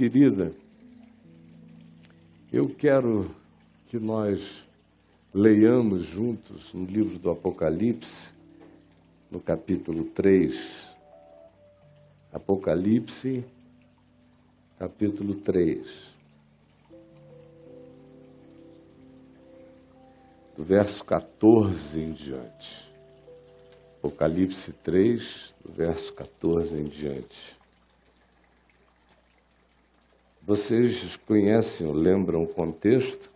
querida, eu quero que nós leiamos juntos no livro do Apocalipse, no capítulo 3. Apocalipse, capítulo 3. Do verso 14 em diante. Apocalipse 3, do verso 14 em diante. Vocês conhecem ou lembram o contexto?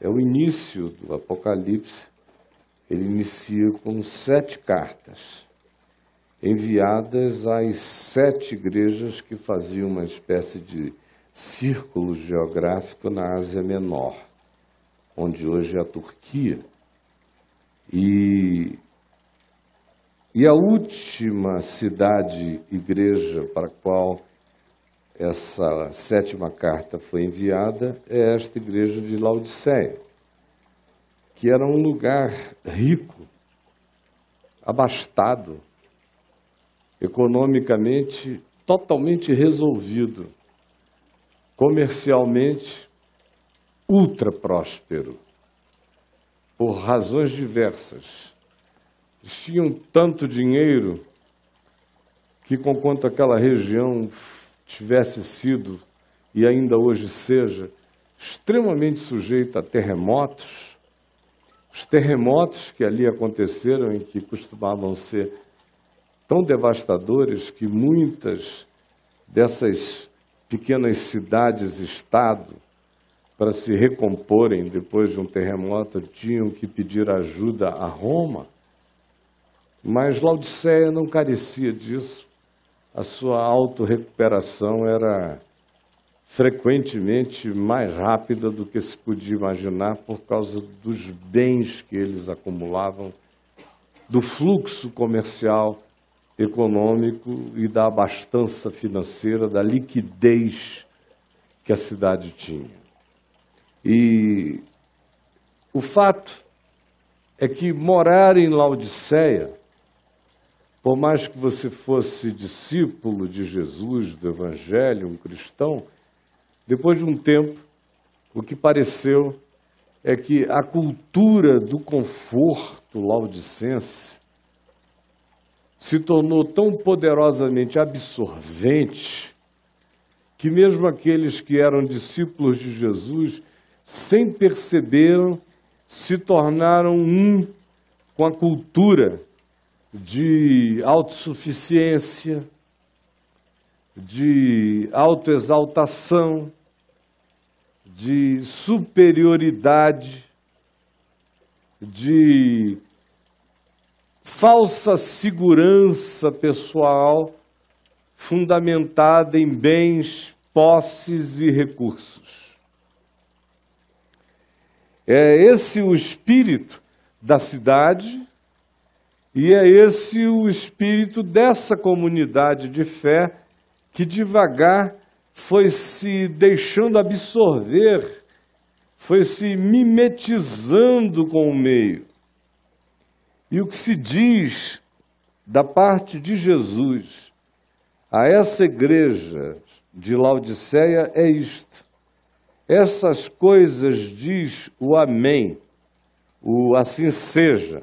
É o início do Apocalipse. Ele inicia com sete cartas enviadas às sete igrejas que faziam uma espécie de círculo geográfico na Ásia Menor, onde hoje é a Turquia. E, e a última cidade, igreja para a qual essa sétima carta foi enviada é esta igreja de Laodiceia, que era um lugar rico, abastado, economicamente totalmente resolvido, comercialmente ultra próspero, por razões diversas. Eles tinham tanto dinheiro que, conquanto aquela região tivesse sido e ainda hoje seja extremamente sujeita a terremotos, os terremotos que ali aconteceram e que costumavam ser tão devastadores que muitas dessas pequenas cidades-estado, para se recomporem depois de um terremoto, tinham que pedir ajuda a Roma. Mas Laodiceia não carecia disso a sua autorrecuperação era frequentemente mais rápida do que se podia imaginar por causa dos bens que eles acumulavam, do fluxo comercial, econômico e da abastança financeira, da liquidez que a cidade tinha. E o fato é que morar em Laodiceia por mais que você fosse discípulo de Jesus, do Evangelho, um cristão, depois de um tempo, o que pareceu é que a cultura do conforto laudicense se tornou tão poderosamente absorvente que mesmo aqueles que eram discípulos de Jesus, sem perceberam, se tornaram um com a cultura de autossuficiência, de autoexaltação, de superioridade, de falsa segurança pessoal fundamentada em bens, posses e recursos. É esse o espírito da cidade e é esse o espírito dessa comunidade de fé que devagar foi se deixando absorver, foi se mimetizando com o meio. E o que se diz da parte de Jesus a essa igreja de Laodiceia é isto: essas coisas diz o Amém, o Assim seja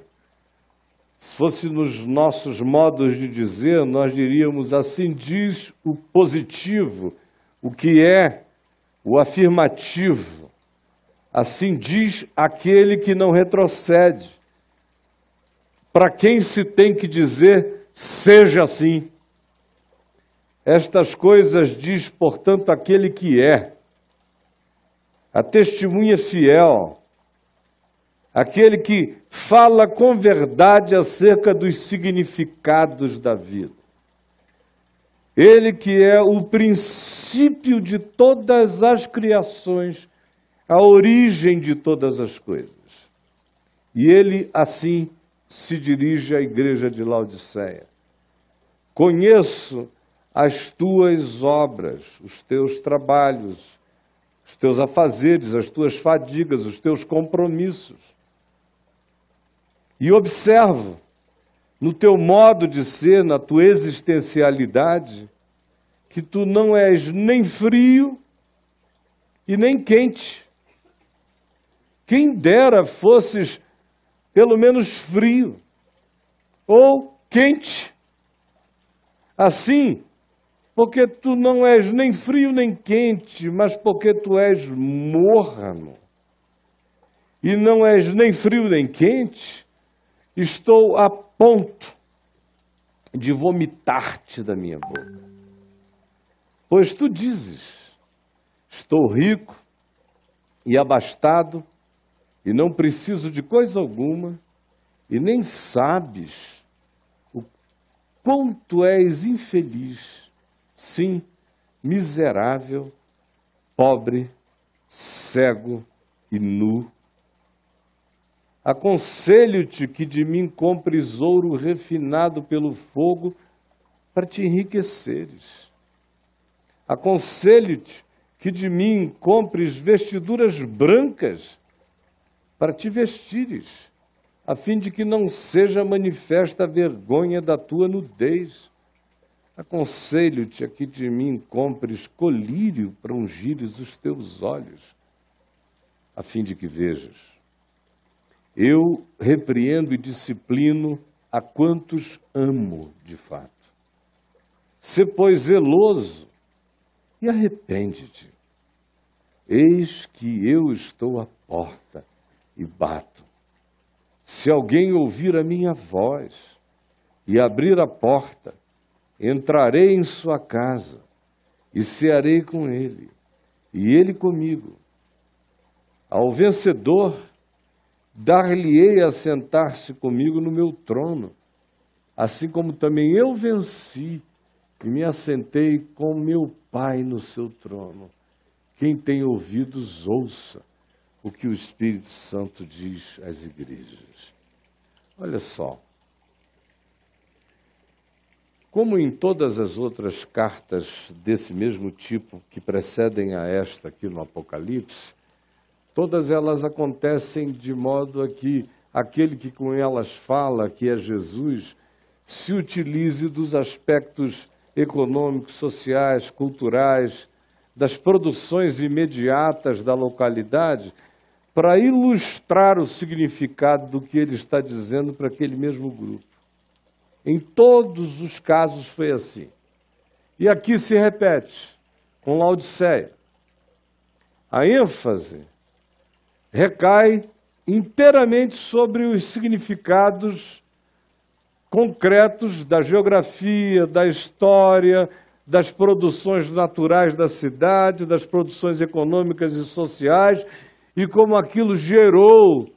se fosse nos nossos modos de dizer, nós diríamos assim diz o positivo, o que é o afirmativo. Assim diz aquele que não retrocede. Para quem se tem que dizer, seja assim. Estas coisas diz, portanto, aquele que é, a testemunha fiel, aquele que fala com verdade acerca dos significados da vida. Ele que é o princípio de todas as criações, a origem de todas as coisas. E ele, assim, se dirige à igreja de Laodiceia. Conheço as tuas obras, os teus trabalhos, os teus afazeres, as tuas fadigas, os teus compromissos e observo no teu modo de ser, na tua existencialidade, que tu não és nem frio e nem quente. Quem dera fosses pelo menos frio ou quente. Assim, porque tu não és nem frio nem quente, mas porque tu és morno. E não és nem frio nem quente, Estou a ponto de vomitar-te da minha boca. Pois tu dizes: Estou rico e abastado, e não preciso de coisa alguma, e nem sabes o quanto és infeliz, sim, miserável, pobre, cego e nu Aconselho-te que de mim compres ouro refinado pelo fogo para te enriqueceres. Aconselho-te que de mim compres vestiduras brancas para te vestires, a fim de que não seja manifesta a vergonha da tua nudez. Aconselho-te a que de mim compres colírio para ungires os teus olhos, a fim de que vejas. Eu repreendo e disciplino a quantos amo de fato. Se, pois, zeloso e arrepende-te. Eis que eu estou à porta e bato. Se alguém ouvir a minha voz e abrir a porta, entrarei em sua casa e cearei com ele, e ele comigo. Ao vencedor, dar-lhe-ei a sentar-se comigo no meu trono, assim como também eu venci e me assentei com meu Pai no seu trono. Quem tem ouvidos, ouça o que o Espírito Santo diz às igrejas. Olha só. Como em todas as outras cartas desse mesmo tipo que precedem a esta aqui no Apocalipse, Todas elas acontecem de modo a que aquele que com elas fala, que é Jesus, se utilize dos aspectos econômicos, sociais, culturais, das produções imediatas da localidade, para ilustrar o significado do que ele está dizendo para aquele mesmo grupo. Em todos os casos foi assim. E aqui se repete, com Laodiceia. A ênfase recai inteiramente sobre os significados concretos da geografia, da história, das produções naturais da cidade, das produções econômicas e sociais, e como aquilo gerou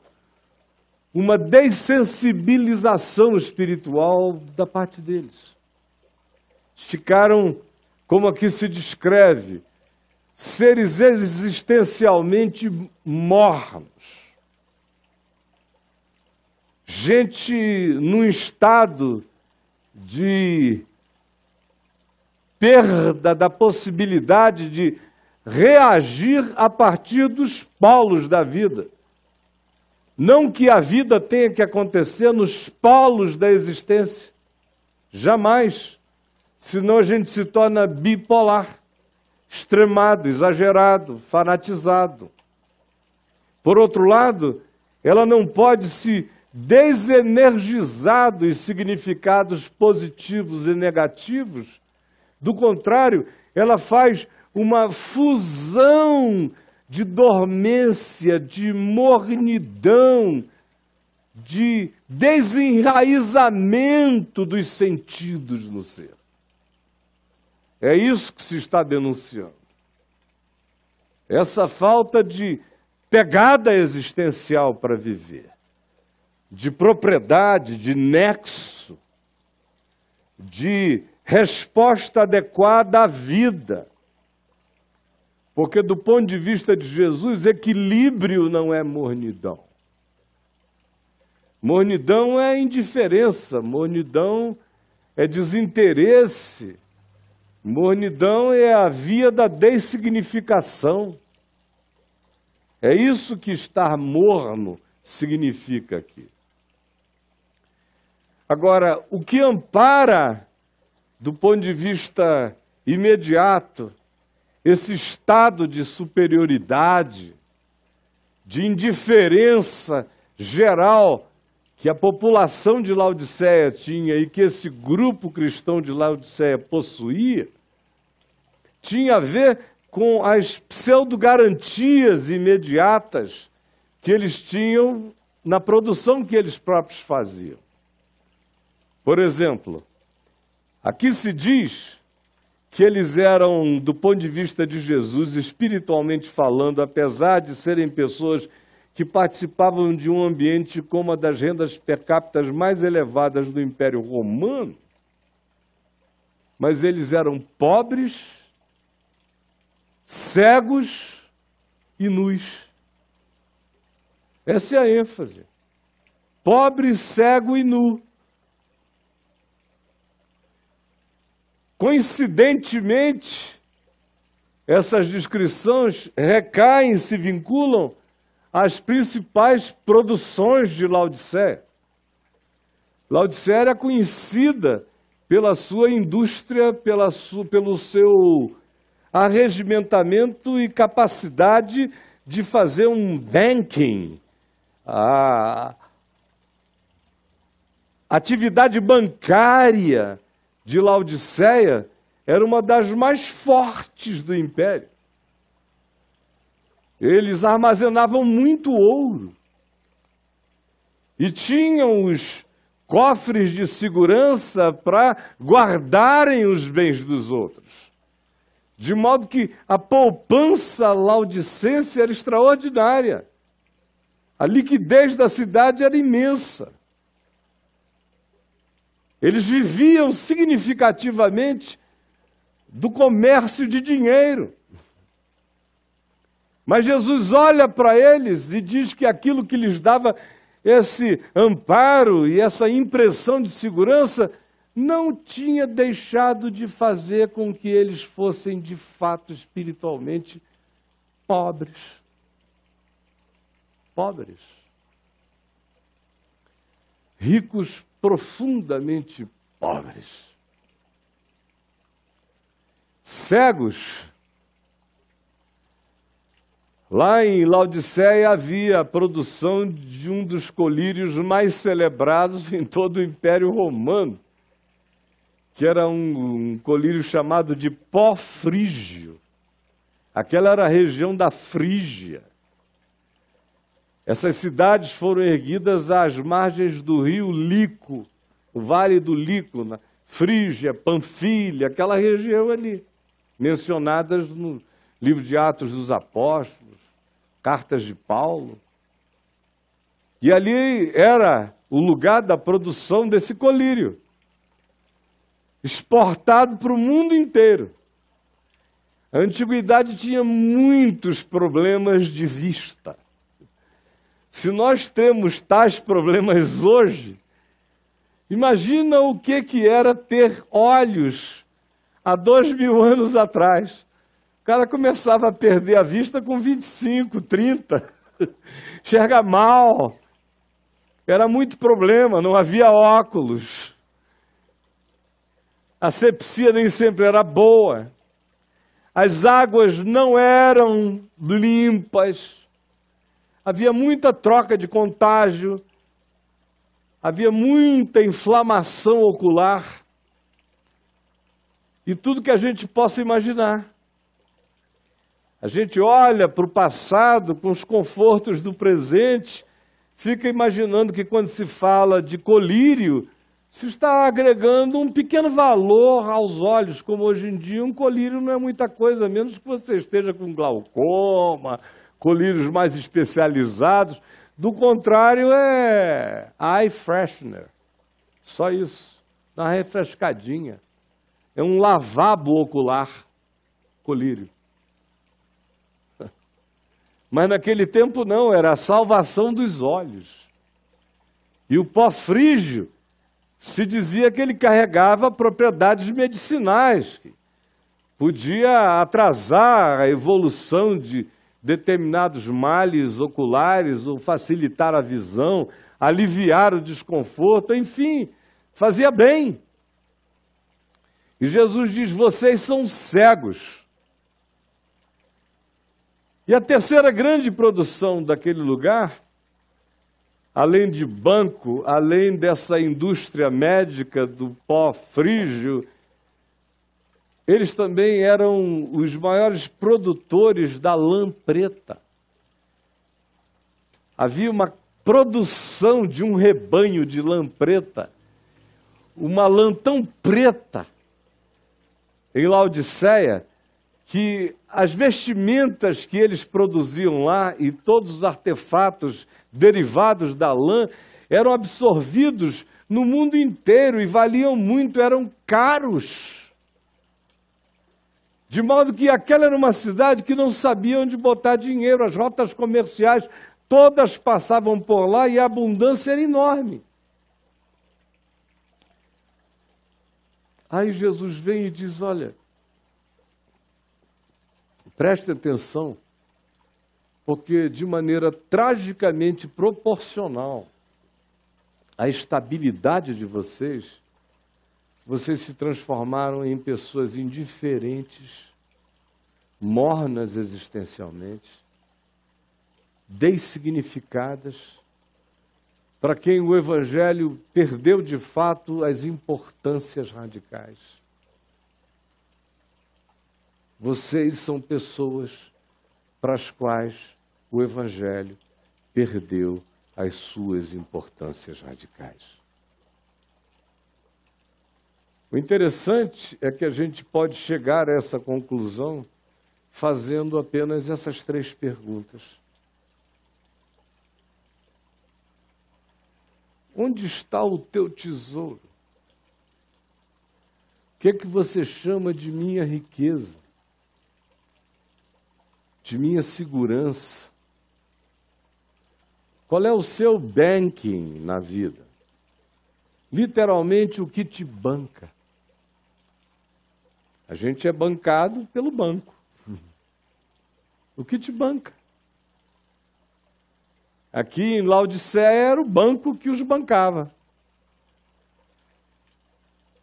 uma dessensibilização espiritual da parte deles. Esticaram, como aqui se descreve, seres existencialmente mornos, gente num estado de perda da possibilidade de reagir a partir dos polos da vida. Não que a vida tenha que acontecer nos polos da existência. Jamais. Senão a gente se torna bipolar extremado, exagerado, fanatizado. Por outro lado, ela não pode se desenergizar dos significados positivos e negativos. Do contrário, ela faz uma fusão de dormência, de mornidão, de desenraizamento dos sentidos no ser. É isso que se está denunciando. Essa falta de pegada existencial para viver, de propriedade, de nexo, de resposta adequada à vida. Porque, do ponto de vista de Jesus, equilíbrio não é mornidão. Mornidão é indiferença, mornidão é desinteresse Mornidão é a via da dessignificação. É isso que estar morno significa aqui. Agora, o que ampara, do ponto de vista imediato, esse estado de superioridade, de indiferença geral que a população de Laodiceia tinha e que esse grupo cristão de Laodiceia possuía, tinha a ver com as pseudo-garantias imediatas que eles tinham na produção que eles próprios faziam. Por exemplo, aqui se diz que eles eram, do ponto de vista de Jesus, espiritualmente falando, apesar de serem pessoas que participavam de um ambiente como a das rendas per capita mais elevadas do Império Romano, mas eles eram pobres, cegos e nus. Essa é a ênfase. Pobre, cego e nu. Coincidentemente, essas descrições recaem, se vinculam as principais produções de Laodicea. Laodicea era conhecida pela sua indústria, pela sua, pelo seu arregimentamento e capacidade de fazer um banking, a atividade bancária de Laodiceia era uma das mais fortes do império. Eles armazenavam muito ouro e tinham os cofres de segurança para guardarem os bens dos outros. De modo que a poupança laudicense era extraordinária. A liquidez da cidade era imensa. Eles viviam significativamente do comércio de dinheiro. Mas Jesus olha para eles e diz que aquilo que lhes dava esse amparo e essa impressão de segurança não tinha deixado de fazer com que eles fossem de fato espiritualmente pobres. Pobres. Ricos profundamente pobres. Cegos Lá em Laodiceia havia a produção de um dos colírios mais celebrados em todo o Império Romano, que era um, um colírio chamado de pó frígio. Aquela era a região da Frígia. Essas cidades foram erguidas às margens do rio Lico, o vale do Lico, na Frígia, Panfilha, aquela região ali, mencionadas no livro de Atos dos Apóstolos cartas de Paulo. E ali era o lugar da produção desse colírio, exportado para o mundo inteiro. A antiguidade tinha muitos problemas de vista. Se nós temos tais problemas hoje, imagina o que, que era ter olhos há dois mil anos atrás cara começava a perder a vista com 25, 30. Enxerga mal. Era muito problema, não havia óculos. A sepsia nem sempre era boa. As águas não eram limpas. Havia muita troca de contágio. Havia muita inflamação ocular. E tudo que a gente possa imaginar. A gente olha para o passado com os confortos do presente, fica imaginando que quando se fala de colírio, se está agregando um pequeno valor aos olhos, como hoje em dia um colírio não é muita coisa, a menos que você esteja com glaucoma, colírios mais especializados. Do contrário, é eye freshener. Só isso. Dá uma refrescadinha. É um lavabo ocular colírio. Mas naquele tempo não, era a salvação dos olhos. E o pó frígio se dizia que ele carregava propriedades medicinais, que podia atrasar a evolução de determinados males oculares ou facilitar a visão, aliviar o desconforto, enfim, fazia bem. E Jesus diz: vocês são cegos. E a terceira grande produção daquele lugar, além de banco, além dessa indústria médica do pó frígio, eles também eram os maiores produtores da lã preta. Havia uma produção de um rebanho de lã preta, uma lã tão preta em Laodiceia que as vestimentas que eles produziam lá e todos os artefatos derivados da lã eram absorvidos no mundo inteiro e valiam muito, eram caros. De modo que aquela era uma cidade que não sabia onde botar dinheiro, as rotas comerciais todas passavam por lá e a abundância era enorme. Aí Jesus vem e diz: Olha, Preste atenção, porque de maneira tragicamente proporcional à estabilidade de vocês, vocês se transformaram em pessoas indiferentes, mornas existencialmente, dessignificadas, para quem o Evangelho perdeu de fato as importâncias radicais. Vocês são pessoas para as quais o Evangelho perdeu as suas importâncias radicais. O interessante é que a gente pode chegar a essa conclusão fazendo apenas essas três perguntas. Onde está o teu tesouro? O que é que você chama de minha riqueza? de minha segurança? Qual é o seu banking na vida? Literalmente o que te banca. A gente é bancado pelo banco. O que te banca? Aqui em Laodiceia era o banco que os bancava.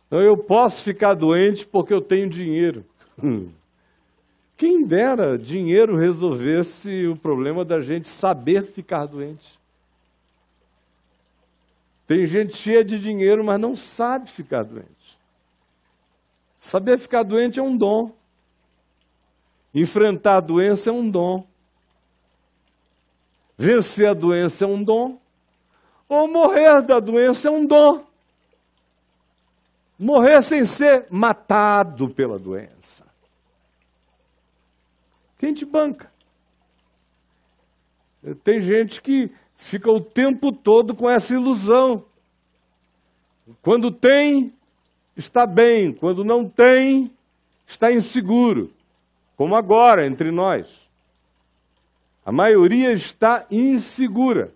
Então eu posso ficar doente porque eu tenho dinheiro. Quem dera dinheiro resolvesse o problema da gente saber ficar doente. Tem gente cheia de dinheiro, mas não sabe ficar doente. Saber ficar doente é um dom. Enfrentar a doença é um dom. Vencer a doença é um dom. Ou morrer da doença é um dom. Morrer sem ser matado pela doença. Quem te banca? Tem gente que fica o tempo todo com essa ilusão. Quando tem, está bem. Quando não tem, está inseguro. Como agora, entre nós. A maioria está insegura.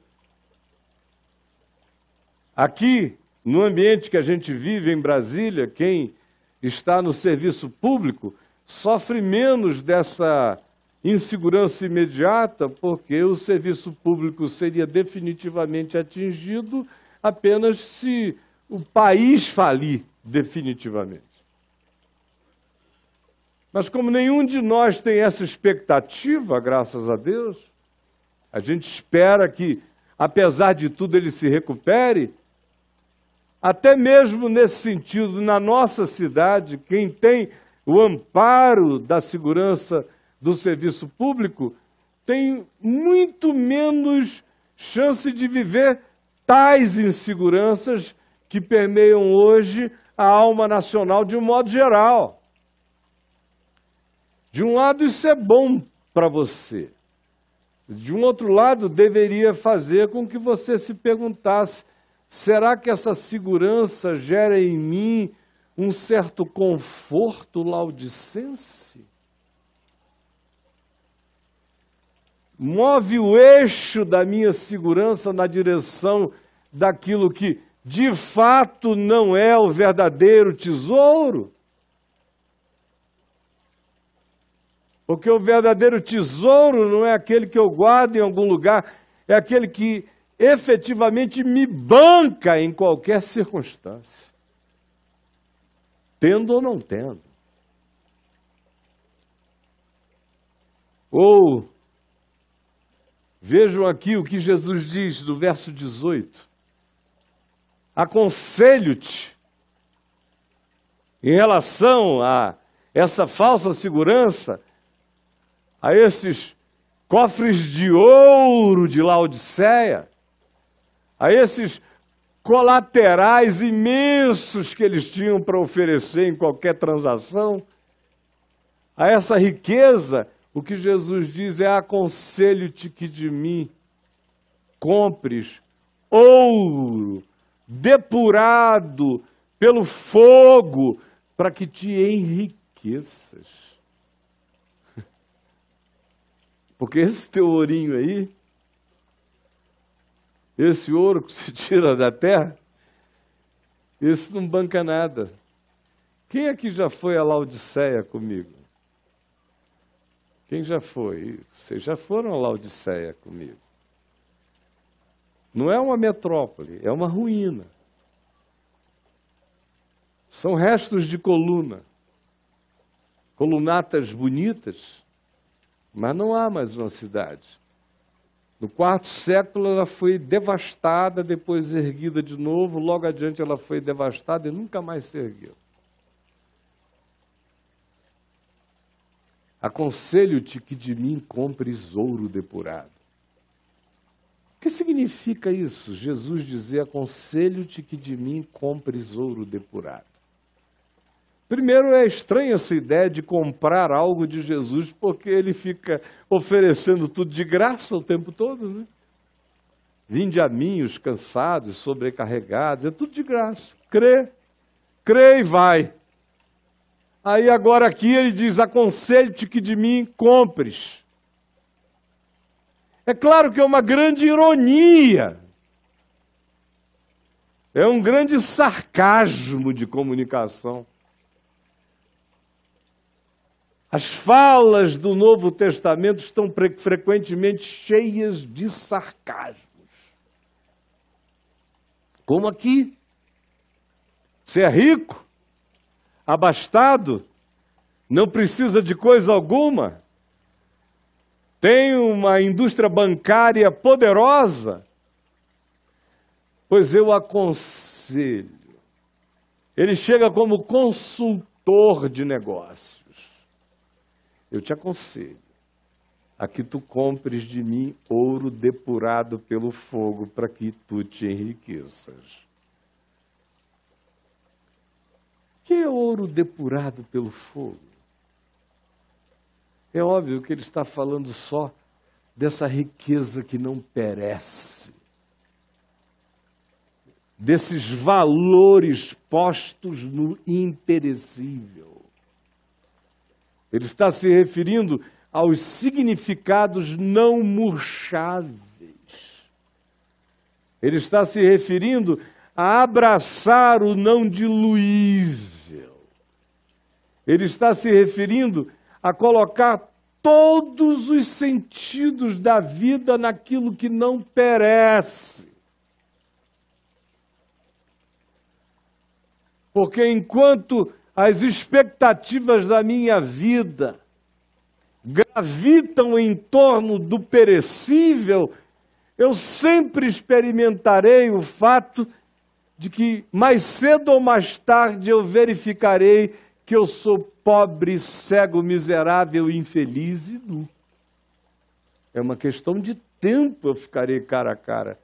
Aqui, no ambiente que a gente vive em Brasília, quem está no serviço público sofre menos dessa insegurança imediata, porque o serviço público seria definitivamente atingido apenas se o país falir definitivamente. Mas como nenhum de nós tem essa expectativa, graças a Deus, a gente espera que, apesar de tudo, ele se recupere. Até mesmo nesse sentido, na nossa cidade, quem tem o amparo da segurança do serviço público tem muito menos chance de viver tais inseguranças que permeiam hoje a alma nacional de um modo geral. De um lado, isso é bom para você. De um outro lado, deveria fazer com que você se perguntasse: será que essa segurança gera em mim um certo conforto laudicense? move o eixo da minha segurança na direção daquilo que de fato não é o verdadeiro tesouro. Porque o verdadeiro tesouro não é aquele que eu guardo em algum lugar, é aquele que efetivamente me banca em qualquer circunstância, tendo ou não tendo. Ou Vejam aqui o que Jesus diz no verso 18: Aconselho-te em relação a essa falsa segurança, a esses cofres de ouro de Laodiceia, a esses colaterais imensos que eles tinham para oferecer em qualquer transação, a essa riqueza o que Jesus diz é: aconselho-te que de mim compres ouro depurado pelo fogo, para que te enriqueças. Porque esse teu ourinho aí, esse ouro que se tira da terra, esse não banca nada. Quem aqui já foi a Laodiceia comigo? Quem já foi? Vocês já foram a Laodiceia comigo. Não é uma metrópole, é uma ruína. São restos de coluna. Colunatas bonitas, mas não há mais uma cidade. No quarto século ela foi devastada, depois erguida de novo, logo adiante ela foi devastada e nunca mais se ergueu. Aconselho-te que de mim compres ouro depurado. O que significa isso? Jesus dizer: Aconselho-te que de mim compres ouro depurado. Primeiro, é estranha essa ideia de comprar algo de Jesus, porque ele fica oferecendo tudo de graça o tempo todo, né? Vinde a mim os cansados, sobrecarregados, é tudo de graça. Crê, crê e vai. Aí agora aqui ele diz: aconselho-te que de mim compres. É claro que é uma grande ironia, é um grande sarcasmo de comunicação. As falas do Novo Testamento estão frequentemente cheias de sarcasmos. Como aqui. Você é rico? abastado, não precisa de coisa alguma, tem uma indústria bancária poderosa. Pois eu aconselho. Ele chega como consultor de negócios. Eu te aconselho a que tu compres de mim ouro depurado pelo fogo para que tu te enriqueças. que é ouro depurado pelo fogo? É óbvio que ele está falando só dessa riqueza que não perece, desses valores postos no imperecível. Ele está se referindo aos significados não murcháveis. Ele está se referindo a abraçar o não diluir. Ele está se referindo a colocar todos os sentidos da vida naquilo que não perece. Porque enquanto as expectativas da minha vida gravitam em torno do perecível, eu sempre experimentarei o fato de que mais cedo ou mais tarde eu verificarei que eu sou pobre, cego, miserável, infeliz e nu. É uma questão de tempo eu ficarei cara a cara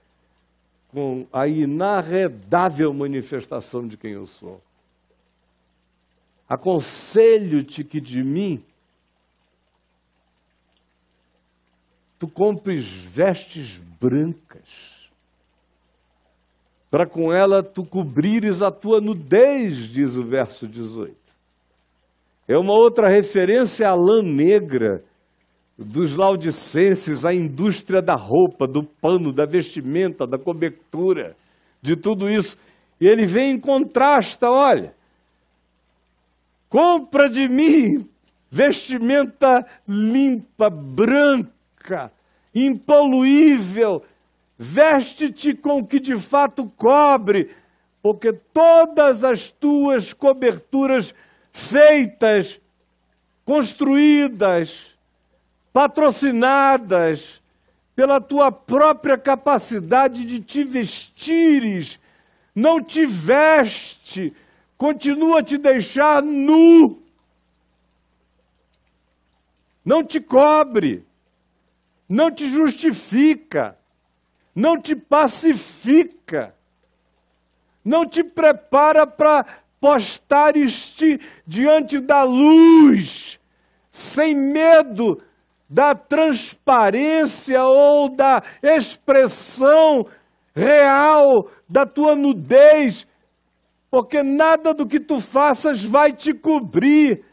com a inarredável manifestação de quem eu sou. Aconselho-te que de mim tu compres vestes brancas, para com ela tu cobrires a tua nudez, diz o verso 18. É uma outra referência à lã negra dos laudicenses, à indústria da roupa, do pano, da vestimenta, da cobertura, de tudo isso. E ele vem em contrasta, olha. Compra de mim vestimenta limpa, branca, impoluível, veste-te com o que de fato cobre, porque todas as tuas coberturas feitas, construídas, patrocinadas pela tua própria capacidade de te vestires. Não te veste, continua a te deixar nu. Não te cobre, não te justifica, não te pacifica, não te prepara para postares-te diante da luz, sem medo da transparência ou da expressão real da tua nudez, porque nada do que tu faças vai te cobrir.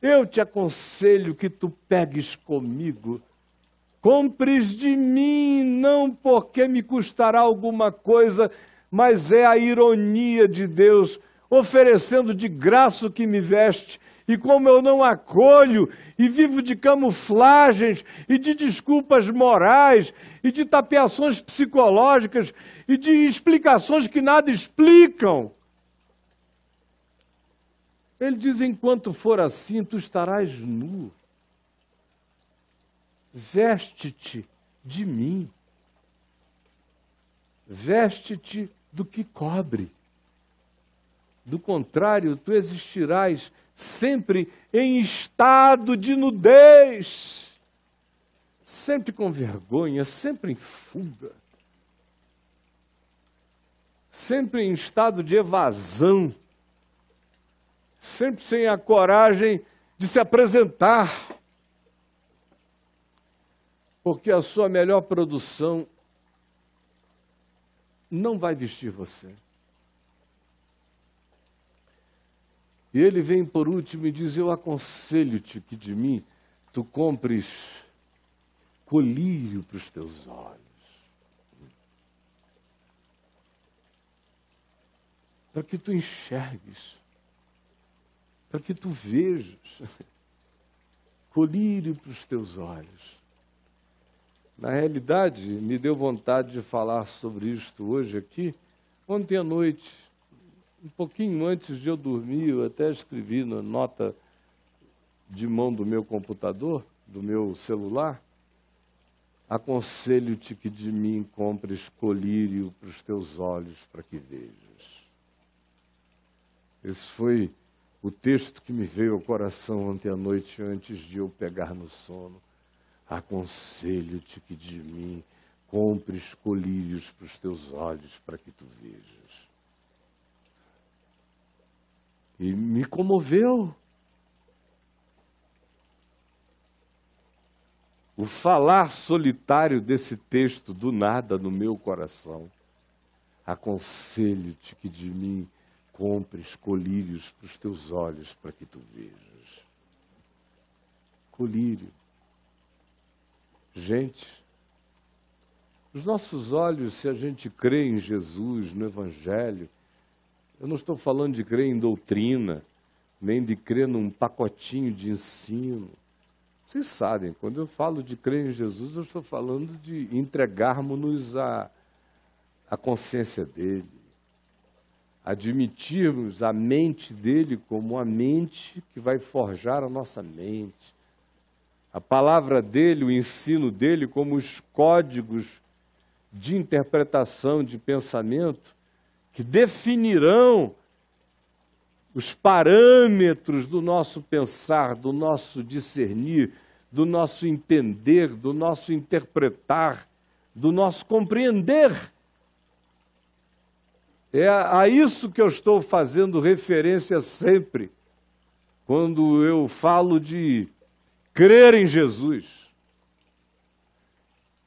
Eu te aconselho que tu pegues comigo. Compres de mim, não porque me custará alguma coisa, mas é a ironia de Deus oferecendo de graça o que me veste, e como eu não acolho, e vivo de camuflagens, e de desculpas morais, e de tapeações psicológicas, e de explicações que nada explicam. Ele diz: enquanto for assim, tu estarás nu. Veste-te de mim. Veste-te do que cobre. Do contrário, tu existirás sempre em estado de nudez, sempre com vergonha, sempre em fuga, sempre em estado de evasão, sempre sem a coragem de se apresentar. Porque a sua melhor produção não vai vestir você. E ele vem por último e diz: Eu aconselho-te que de mim tu compres colírio para os teus olhos. Para que tu enxergues, para que tu vejas. Colírio para os teus olhos. Na realidade, me deu vontade de falar sobre isto hoje aqui. Ontem à noite, um pouquinho antes de eu dormir, eu até escrevi na nota de mão do meu computador, do meu celular, aconselho-te que de mim compres colírio para os teus olhos, para que vejas. Esse foi o texto que me veio ao coração ontem à noite, antes de eu pegar no sono. Aconselho-te que de mim compres colírios para os teus olhos, para que tu vejas. E me comoveu. O falar solitário desse texto do nada no meu coração. Aconselho-te que de mim compres colírios para os teus olhos, para que tu vejas. Colírio. Gente, os nossos olhos, se a gente crê em Jesus, no Evangelho, eu não estou falando de crer em doutrina, nem de crer num pacotinho de ensino. Vocês sabem, quando eu falo de crer em Jesus, eu estou falando de entregarmos-nos a, a consciência dele, admitirmos a mente dele como a mente que vai forjar a nossa mente, a palavra dele, o ensino dele, como os códigos de interpretação, de pensamento que definirão os parâmetros do nosso pensar, do nosso discernir, do nosso entender, do nosso interpretar, do nosso compreender. É a isso que eu estou fazendo referência sempre, quando eu falo de crer em Jesus.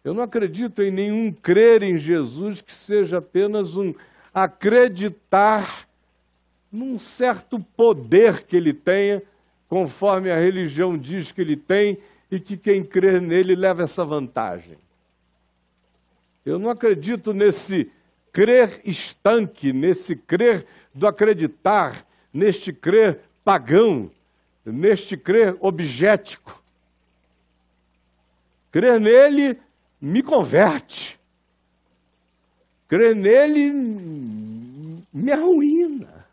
Eu não acredito em nenhum crer em Jesus que seja apenas um acreditar num certo poder que ele tenha, conforme a religião diz que ele tem, e que quem crer nele leva essa vantagem. Eu não acredito nesse crer estanque, nesse crer do acreditar, neste crer pagão, neste crer objético. Crer nele me converte. Crer nele me arruína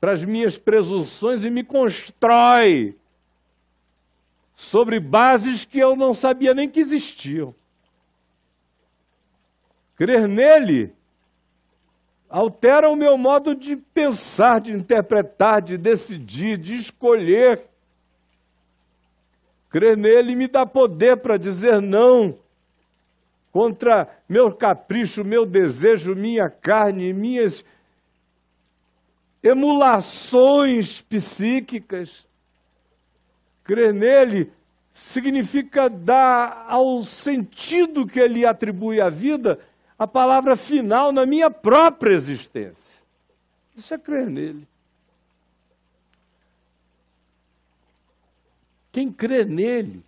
para as minhas presunções e me constrói sobre bases que eu não sabia nem que existiam. Crer nele altera o meu modo de pensar, de interpretar, de decidir, de escolher. Crer nele me dá poder para dizer não contra meu capricho, meu desejo, minha carne, minhas emulações psíquicas. Crer nele significa dar ao sentido que ele atribui à vida a palavra final na minha própria existência. Isso é crer nele. Quem crê nele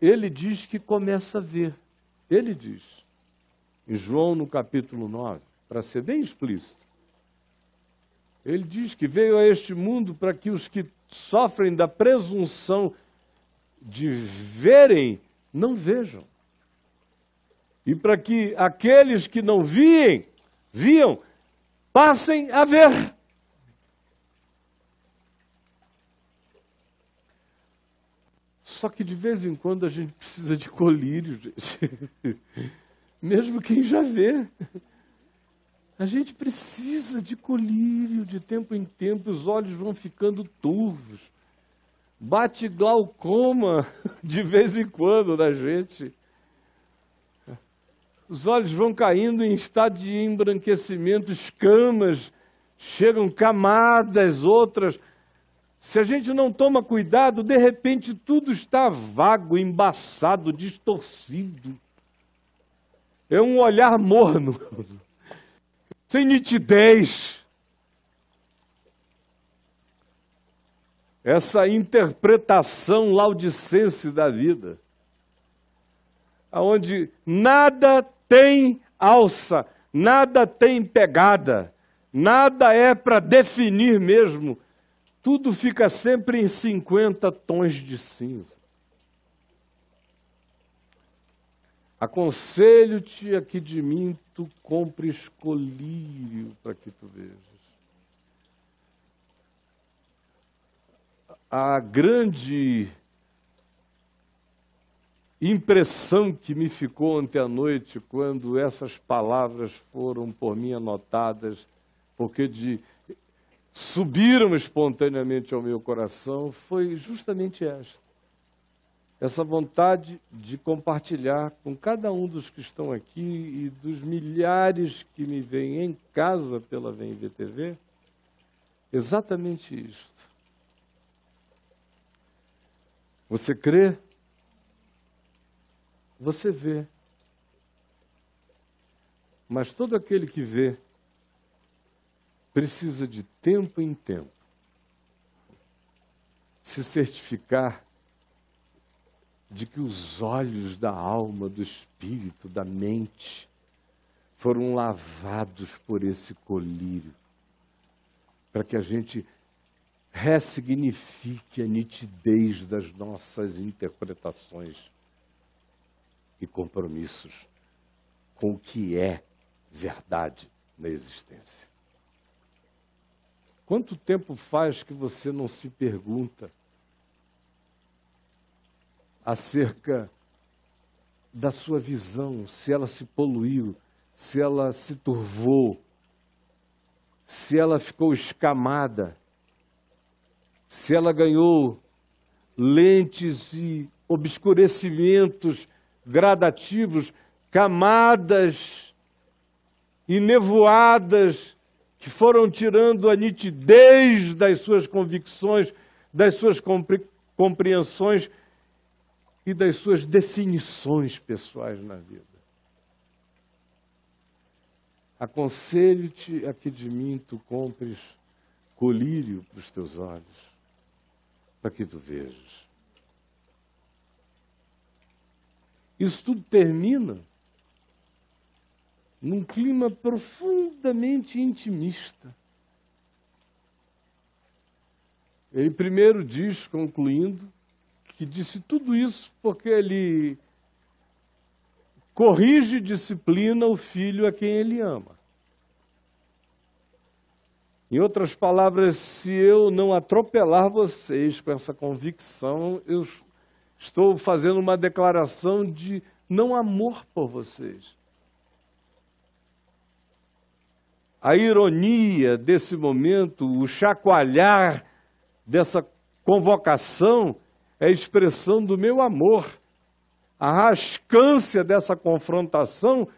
ele diz que começa a ver. Ele diz, em João no capítulo 9, para ser bem explícito, ele diz que veio a este mundo para que os que sofrem da presunção de verem, não vejam. E para que aqueles que não viem, viam, passem a ver. Só que de vez em quando a gente precisa de colírio, gente. Mesmo quem já vê. A gente precisa de colírio, de tempo em tempo, os olhos vão ficando turvos. Bate glaucoma de vez em quando na gente. Os olhos vão caindo em estado de embranquecimento, escamas, chegam camadas, outras se a gente não toma cuidado, de repente tudo está vago, embaçado, distorcido. É um olhar morno, sem nitidez. Essa interpretação laudicense da vida, aonde nada tem alça, nada tem pegada, nada é para definir mesmo tudo fica sempre em 50 tons de cinza. Aconselho-te a que de mim tu compres colírio para que tu vejas. A grande impressão que me ficou ontem à noite quando essas palavras foram por mim anotadas, porque de subiram espontaneamente ao meu coração foi justamente esta. Essa vontade de compartilhar com cada um dos que estão aqui e dos milhares que me vêm em casa pela VMVTV, exatamente isto. Você crê? Você vê. Mas todo aquele que vê precisa de tempo em tempo se certificar de que os olhos da alma, do espírito, da mente foram lavados por esse colírio, para que a gente ressignifique a nitidez das nossas interpretações e compromissos com o que é verdade na existência. Quanto tempo faz que você não se pergunta acerca da sua visão, se ela se poluiu, se ela se turvou, se ela ficou escamada, se ela ganhou lentes e obscurecimentos gradativos, camadas e nevoadas que foram tirando a nitidez das suas convicções, das suas compreensões e das suas definições pessoais na vida. Aconselho-te a que de mim tu compres colírio para os teus olhos, para que tu vejas. Isso tudo termina num clima profundamente intimista. Ele primeiro diz, concluindo, que disse tudo isso porque ele corrige e disciplina o filho a quem ele ama. Em outras palavras, se eu não atropelar vocês com essa convicção, eu estou fazendo uma declaração de não amor por vocês. a ironia desse momento, o chacoalhar dessa convocação é expressão do meu amor. A rascância dessa confrontação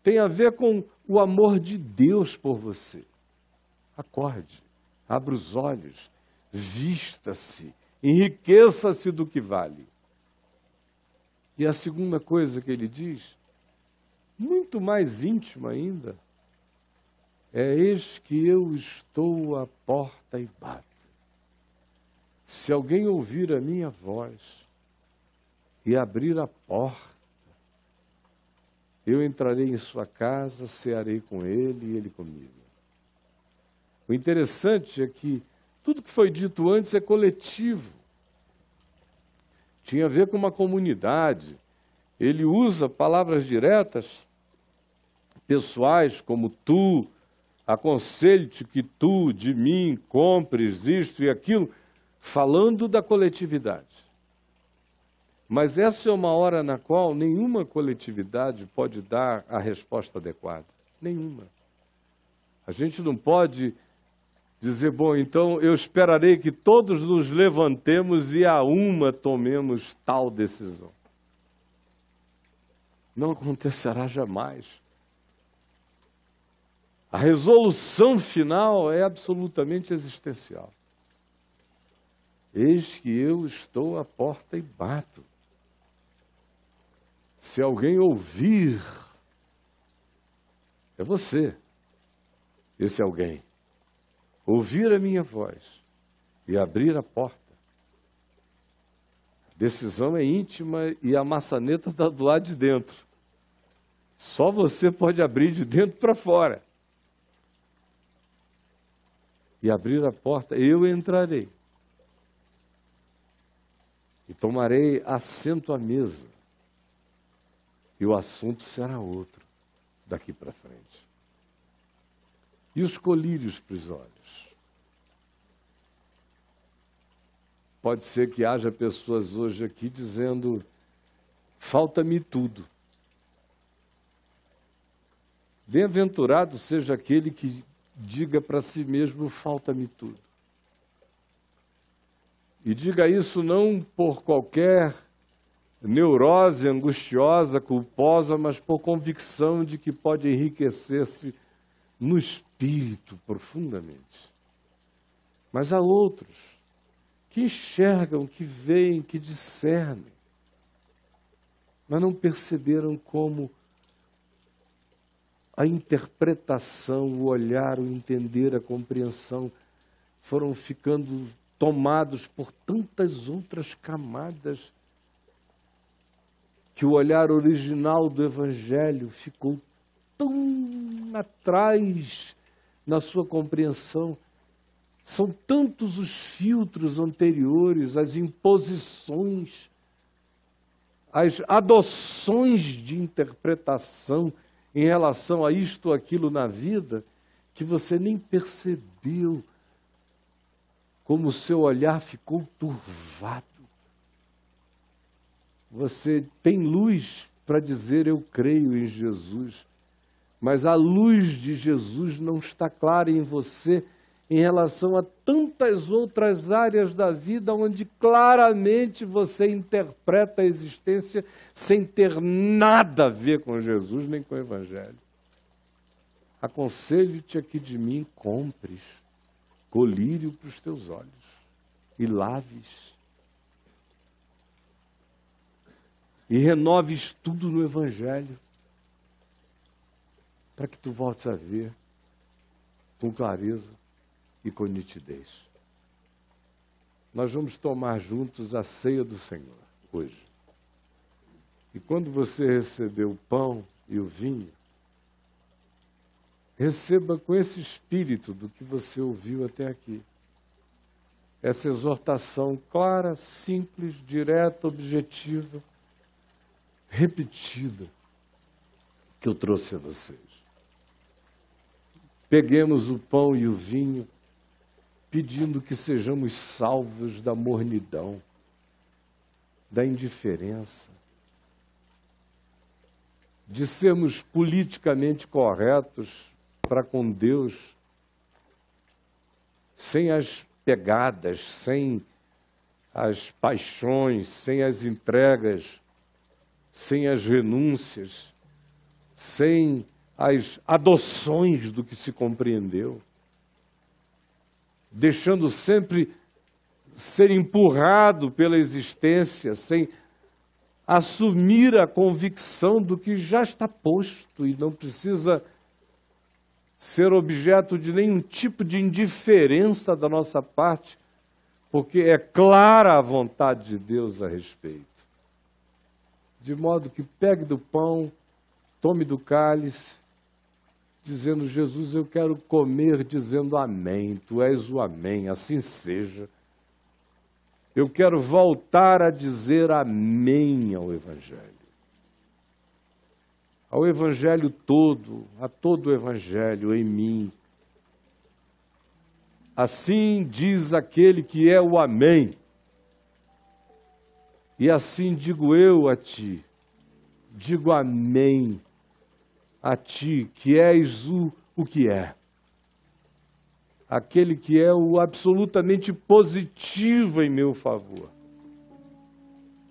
tem a ver com o amor de Deus por você. Acorde, abra os olhos, vista-se, enriqueça-se do que vale. E a segunda coisa que ele diz, muito mais íntima ainda, é eis que eu estou à porta e bato. Se alguém ouvir a minha voz e abrir a porta, eu entrarei em sua casa, cearei com ele e ele comigo. O interessante é que tudo que foi dito antes é coletivo. Tinha a ver com uma comunidade. Ele usa palavras diretas, pessoais, como tu, aconselho-te que tu de mim compres isto e aquilo, falando da coletividade. Mas essa é uma hora na qual nenhuma coletividade pode dar a resposta adequada. Nenhuma. A gente não pode dizer, bom, então eu esperarei que todos nos levantemos e a uma tomemos tal decisão. Não acontecerá jamais. A resolução final é absolutamente existencial. Eis que eu estou à porta e bato. Se alguém ouvir, é você, esse alguém. Ouvir a minha voz e abrir a porta. A decisão é íntima e a maçaneta está do lado de dentro. Só você pode abrir de dentro para fora e abrir a porta, eu entrarei e tomarei assento à mesa. E o assunto será outro daqui para frente. E os colírios para os olhos? Pode ser que haja pessoas hoje aqui dizendo: falta-me tudo. Bem-aventurado seja aquele que diga para si mesmo: falta-me tudo. E diga isso não por qualquer neurose angustiosa, culposa, mas por convicção de que pode enriquecer-se no espírito profundamente. Mas há outros que enxergam, que veem, que discernem, mas não perceberam como a interpretação, o olhar, o entender, a compreensão foram ficando tomados por tantas outras camadas que o olhar original do Evangelho ficou tão atrás na sua compreensão. São tantos os filtros anteriores, as imposições, as adoções de interpretação em relação a isto ou aquilo na vida que você nem percebeu como o seu olhar ficou turvado. Você tem luz para dizer eu creio em Jesus, mas a luz de Jesus não está clara em você em relação a tantas outras áreas da vida onde claramente você interpreta a existência sem ter nada a ver com Jesus nem com o Evangelho. Aconselho-te aqui de mim, compres colírio para os teus olhos e laves. E renoves tudo no Evangelho, para que tu voltes a ver com clareza e com nitidez. Nós vamos tomar juntos a ceia do Senhor hoje. E quando você receber o pão e o vinho, receba com esse espírito do que você ouviu até aqui. Essa exortação clara, simples, direta, objetiva, repetida, que eu trouxe a vocês. Peguemos o pão e o vinho pedindo que sejamos salvos da mornidão, da indiferença, de sermos politicamente corretos para com Deus, sem as pegadas, sem as paixões, sem as entregas, sem as renúncias, sem as adoções do que se compreendeu deixando sempre ser empurrado pela existência, sem assumir a convicção do que já está posto e não precisa ser objeto de nenhum tipo de indiferença da nossa parte, porque é clara a vontade de Deus a respeito. De modo que pegue do pão, tome do cálice, dizendo: Jesus, eu quero comer, dizendo Amém, tu és o Amém, assim seja. Eu quero voltar a dizer Amém ao Evangelho. Ao Evangelho todo, a todo o Evangelho em mim. Assim diz aquele que é o Amém. E assim digo eu a ti, digo Amém a ti, que és o, o que é. Aquele que é o absolutamente positivo em meu favor.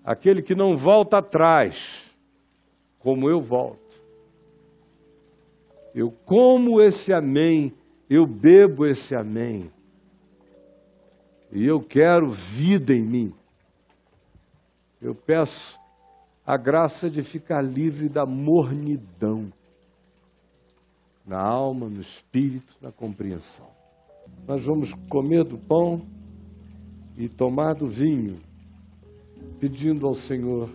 Aquele que não volta atrás, como eu volto. Eu como esse amém, eu bebo esse amém. E eu quero vida em mim. Eu peço a graça de ficar livre da mornidão, na alma, no espírito, na compreensão. Nós vamos comer do pão e tomar do vinho, pedindo ao Senhor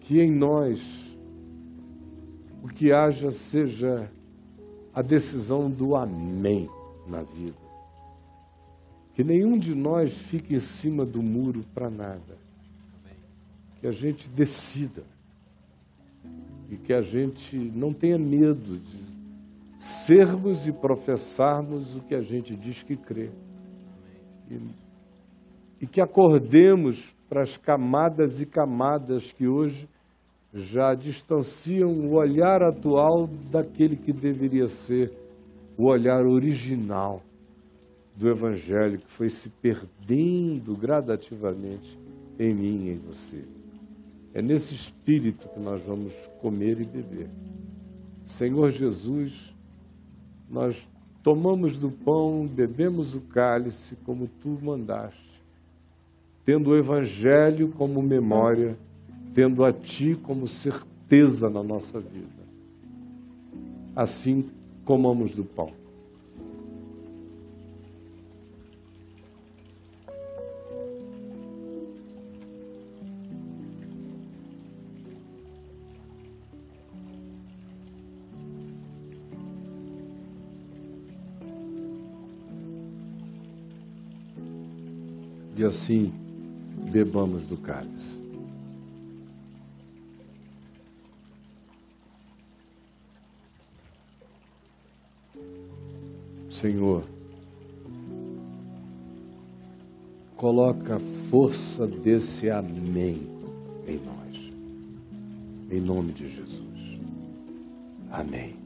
que em nós o que haja seja a decisão do amém na vida. Que nenhum de nós fique em cima do muro para nada. Que a gente decida e que a gente não tenha medo de sermos e professarmos o que a gente diz que crê. E, e que acordemos para as camadas e camadas que hoje já distanciam o olhar atual daquele que deveria ser o olhar original do Evangelho, que foi se perdendo gradativamente em mim e em você. É nesse espírito que nós vamos comer e beber. Senhor Jesus, nós tomamos do pão, bebemos o cálice como tu mandaste, tendo o Evangelho como memória, tendo a ti como certeza na nossa vida. Assim, comamos do pão. assim: bebamos do cálice. Senhor, coloca a força desse amém em nós. Em nome de Jesus. Amém.